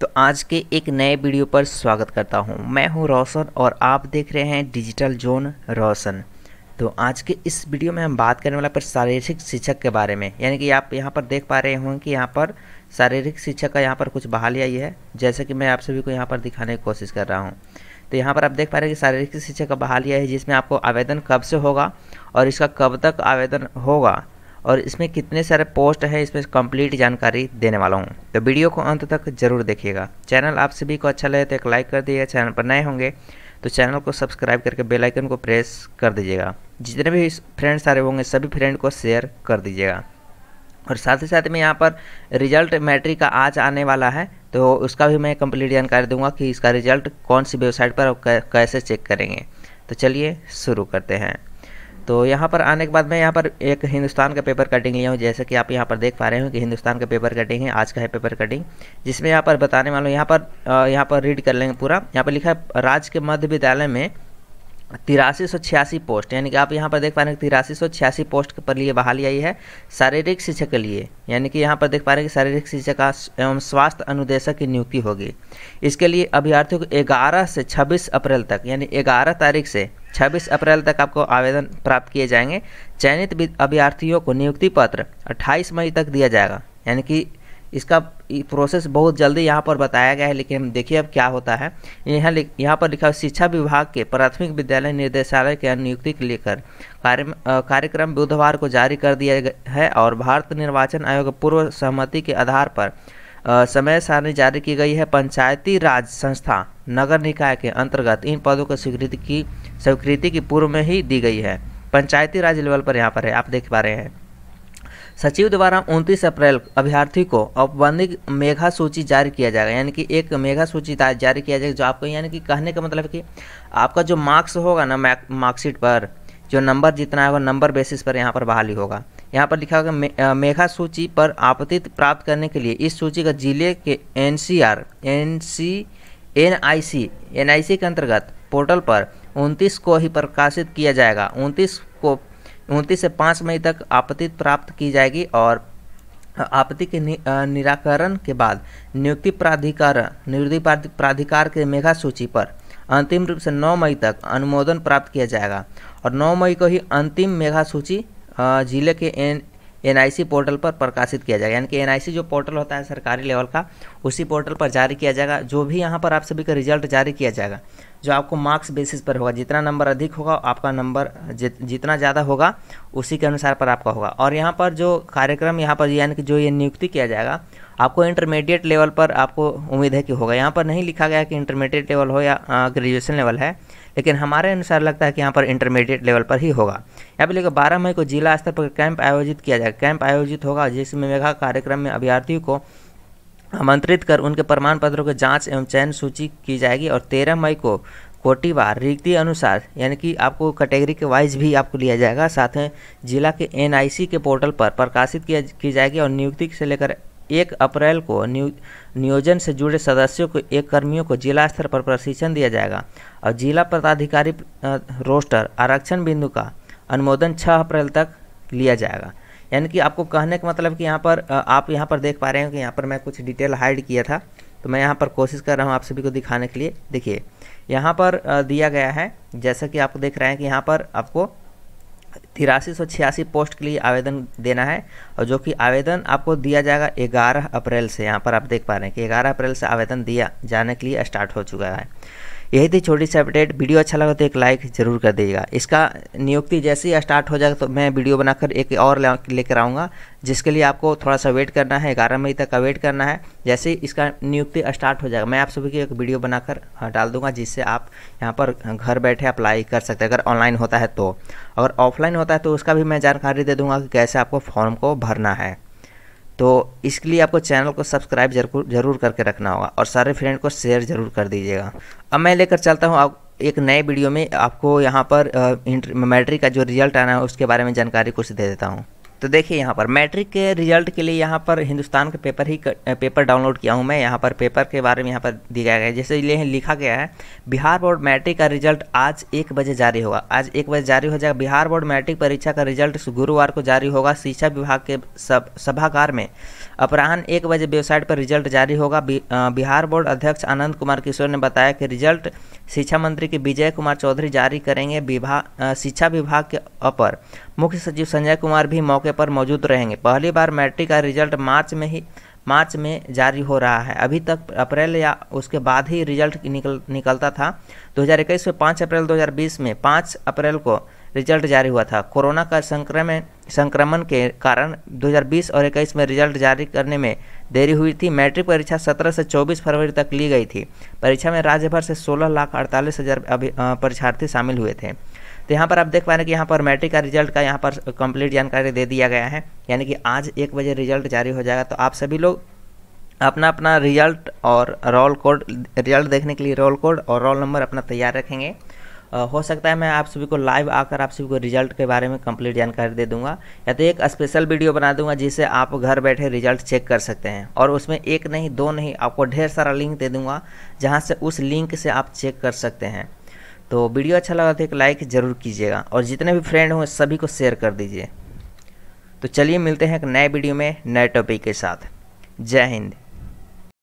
तो आज के एक नए वीडियो पर स्वागत करता हूँ मैं हूँ रोशन और आप देख रहे हैं डिजिटल जोन रोशन तो आज के इस वीडियो में हम बात करने वाला पर शारीरिक शिक्षक के बारे में यानी कि आप यहाँ पर देख पा रहे होंगे कि यहाँ पर शारीरिक शिक्षक का यहाँ पर कुछ बहाली आई है जैसे कि मैं आप सभी को यहाँ पर दिखाने की कोशिश कर रहा हूँ तो यहाँ पर आप देख पा रहे हैं कि शारीरिक शिक्षा का बहाली है जिसमें आपको आवेदन कब से होगा और इसका कब तक आवेदन होगा और इसमें कितने सारे पोस्ट हैं इसमें कंप्लीट जानकारी देने वाला हूँ तो वीडियो को अंत तक जरूर देखिएगा चैनल आप सभी को अच्छा लगे तो एक लाइक कर दीजिएगा चैनल पर नए होंगे तो चैनल को सब्सक्राइब करके बेल आइकन को प्रेस कर दीजिएगा जितने भी फ्रेंड सारे होंगे सभी फ्रेंड को शेयर कर दीजिएगा और साथ ही साथ में यहाँ पर रिजल्ट मैट्रिक का आज आने वाला है तो उसका भी मैं कंप्लीट जानकारी दूंगा कि इसका रिजल्ट कौन सी वेबसाइट पर कैसे चेक करेंगे तो चलिए शुरू करते हैं तो यहाँ पर आने के बाद मैं यहाँ पर एक हिंदुस्तान का पेपर कटिंग लिया हूँ जैसे कि आप यहाँ पर देख पा रहे हो कि हिंदुस्तान का पेपर कटिंग है आज का है पेपर कटिंग जिसमें यहाँ पर बताने वाला हूँ यहाँ पर यहाँ पर रीड कर लेंगे पूरा यहाँ पर लिखा है राज्य के मध्य विद्यालय में तिरासी सौ छियासी पोस्ट यानी कि आप यहाँ पर देख पा रहे हैं तिरासी सौ छियासी पोस्ट पर लिए बहाली आई है शारीरिक शिक्षक के लिए यानी कि यहाँ पर देख पा रहे हैं कि शारीरिक शिक्षक एवं स्वास्थ्य अनुदेशक की नियुक्ति होगी इसके लिए अभ्यर्थियों को ग्यारह से छब्बीस अप्रैल तक यानी ग्यारह तारीख से छब्बीस अप्रैल तक आपको आवेदन प्राप्त किए जाएंगे चयनित अभ्यर्थियों को नियुक्ति पत्र अट्ठाईस मई तक दिया जाएगा यानी कि इसका प्रोसेस बहुत जल्दी यहाँ पर बताया गया है लेकिन हम देखिए अब क्या होता है यहाँ यहाँ पर लिखा है शिक्षा विभाग के प्राथमिक विद्यालय निदेशालय के नियुक्ति के लेकर कार्य कार्यक्रम बुधवार को जारी कर दिया है और भारत निर्वाचन आयोग पूर्व सहमति के आधार पर समय सारणी जारी की गई है पंचायती राज संस्था नगर निकाय के अंतर्गत इन पदों को स्वीकृति की स्वीकृति की पूर्व में ही दी गई है पंचायती राज लेवल पर यहाँ पर है आप देख पा रहे हैं सचिव द्वारा 29 अप्रैल अभ्यर्थी को औपबंधिक मेघा सूची जारी किया जाएगा यानी कि एक मेघा सूची जारी किया जाएगा जो आपको यानी कि कहने का मतलब कि आपका जो मार्क्स होगा ना मार्कशीट पर जो नंबर जितना होगा नंबर बेसिस पर यहाँ पर बहाली होगा यहाँ पर लिखा होगा मे, मेघा सूची पर आपत्ति प्राप्त करने के लिए इस सूची का जिले के N C R N C N I C N I C के अंतर्गत पोर्टल पर उनतीस को ही प्रकाशित किया जाएगा उनतीस को उनतीस से पाँच मई तक आपत्ति प्राप्त की जाएगी और आपत्ति के नि, निराकरण के बाद नियुक्ति प्राधिकार नियुक्ति प्राधिकार के मेघा सूची पर अंतिम रूप से 9 मई तक अनुमोदन प्राप्त किया जाएगा और 9 मई को ही अंतिम मेघा सूची हाँ, ज़िले के एन एन पोर्टल पर प्रकाशित किया जाएगा यानी कि एन जो पोर्टल होता है सरकारी लेवल का उसी पोर्टल पर जारी किया जाएगा जो भी यहाँ पर आप सभी का रिजल्ट जारी किया जाएगा जो आपको मार्क्स बेसिस पर होगा जितना नंबर अधिक होगा आपका नंबर जित, जितना ज़्यादा होगा उसी के अनुसार पर आपका होगा और यहाँ पर जो कार्यक्रम यहाँ पर यानी कि जो ये नियुक्ति किया जाएगा आपको इंटरमीडिएट लेवल पर आपको उम्मीद है कि होगा यहाँ पर नहीं लिखा गया कि इंटरमीडिएट लेवल हो या ग्रेजुएसन लेवल है लेकिन हमारे अनुसार लगता है कि यहाँ पर इंटरमीडिएट लेवल पर ही होगा यहाँ पर लेकर बारह मई को जिला स्तर पर कैंप आयोजित किया जाएगा कैंप आयोजित होगा जिसमें मेघा कार्यक्रम में अभ्यर्थियों को आमंत्रित कर उनके प्रमाण पत्रों की जांच एवं चयन सूची की जाएगी और तेरह मई को कोटिवार रिक्ति अनुसार यानी कि आपको कैटेगरी के वाइज भी आपको लिया जाएगा साथ में जिला के एन के पोर्टल पर प्रकाशित किया की जाएगी और नियुक्ति से लेकर एक अप्रैल को नियो, नियोजन से जुड़े सदस्यों को एक कर्मियों को जिला स्तर पर प्रशिक्षण दिया जाएगा और जिला पदाधिकारी रोस्टर आरक्षण बिंदु का अनुमोदन छः अप्रैल तक लिया जाएगा यानी कि आपको कहने का मतलब कि यहाँ पर आप यहाँ पर देख पा रहे हो कि यहाँ पर मैं कुछ डिटेल हाइड किया था तो मैं यहाँ पर कोशिश कर रहा हूँ आप सभी को दिखाने के लिए देखिए यहाँ पर दिया गया है जैसा कि आप देख रहे हैं कि यहाँ पर आपको तिरासी सौ छियासी पोस्ट के लिए आवेदन देना है और जो कि आवेदन आपको दिया जाएगा ग्यारह अप्रैल से यहाँ पर आप देख पा रहे हैं कि ग्यारह अप्रैल से आवेदन दिया जाने के लिए स्टार्ट हो चुका है यही थी छोटी सी अपडेट वीडियो अच्छा लगा तो एक लाइक जरूर कर दीजिएगा इसका नियुक्ति जैसे ही स्टार्ट हो जाएगा तो मैं वीडियो बनाकर एक और लेकर आऊँगा जिसके लिए आपको थोड़ा सा वेट करना है ग्यारह मई तक का वेट करना है जैसे ही इसका नियुक्ति स्टार्ट हो जाएगा मैं आप सभी की एक वीडियो बनाकर हाँ, डाल दूंगा जिससे आप यहाँ पर घर बैठे अप्लाई कर सकते हैं अगर ऑनलाइन होता है तो अगर ऑफलाइन होता है तो उसका भी मैं जानकारी दे दूँगा कि कैसे आपको फॉर्म को भरना है तो इसके लिए आपको चैनल को सब्सक्राइब जरूर जरूर करके रखना होगा और सारे फ्रेंड को शेयर जरूर कर दीजिएगा अब मैं लेकर चलता हूँ आप एक नए वीडियो में आपको यहाँ पर मैट्रिक का जो रिजल्ट आना है उसके बारे में जानकारी कुछ दे देता हूँ तो देखिए यहाँ पर मैट्रिक के रिजल्ट के लिए यहाँ पर हिंदुस्तान का पेपर ही पेपर डाउनलोड किया हूँ मैं यहाँ पर पेपर के बारे में यहाँ पर दिखाया गया है जैसे लिए लिखा गया है बिहार बोर्ड मैट्रिक का रिजल्ट आज एक बजे जारी होगा आज एक बजे जारी हो जाएगा बिहार बोर्ड मैट्रिक परीक्षा का रिजल्ट गुरुवार को जारी होगा शिक्षा विभाग के सब सभागार में अपराहन एक बजे वेबसाइट पर रिजल्ट जारी होगा बिहार बोर्ड अध्यक्ष आनंद कुमार किशोर ने बताया कि रिजल्ट शिक्षा मंत्री के विजय कुमार चौधरी जारी करेंगे विभाग शिक्षा विभाग के अपर मुख्य सचिव संजय कुमार भी मौके पर मौजूद रहेंगे पहली बार मैट्रिक का रिजल्ट मार्च में ही मार्च में जारी हो रहा है अभी तक अप्रैल या उसके बाद ही रिजल्ट निकल निकलता था 2021 में 5 अप्रैल 2020 में 5 अप्रैल को रिजल्ट जारी हुआ था कोरोना का संक्रमण संक्रमण के कारण 2020 और 21 में रिजल्ट जारी करने में देरी हुई थी मैट्रिक परीक्षा 17 से 24 फरवरी तक ली गई थी परीक्षा में राज्य भर से सोलह लाख अड़तालीस हज़ार परीक्षार्थी शामिल हुए थे तो यहाँ पर आप देख पा रहे हैं कि यहाँ पर मैट्रिक का रिजल्ट का यहाँ पर कंप्लीट जानकारी दे दिया गया है यानी कि आज एक बजे रिजल्ट जारी हो जाएगा तो आप सभी लोग अपना अपना रिजल्ट और रोल कोड रिजल्ट देखने के लिए रोल कोड और रोल नंबर अपना तैयार रखेंगे हो सकता है मैं आप सभी को लाइव आकर आप सभी को रिजल्ट के बारे में कंप्लीट जानकारी दे दूंगा या तो एक स्पेशल वीडियो बना दूंगा जिससे आप घर बैठे रिजल्ट चेक कर सकते हैं और उसमें एक नहीं दो नहीं आपको ढेर सारा लिंक दे दूंगा जहाँ से उस लिंक से आप चेक कर सकते हैं तो वीडियो अच्छा लगा तो एक लाइक ज़रूर कीजिएगा और जितने भी फ्रेंड हों सभी को शेयर कर दीजिए तो चलिए मिलते हैं एक नए वीडियो में नए टॉपिक के साथ जय हिंद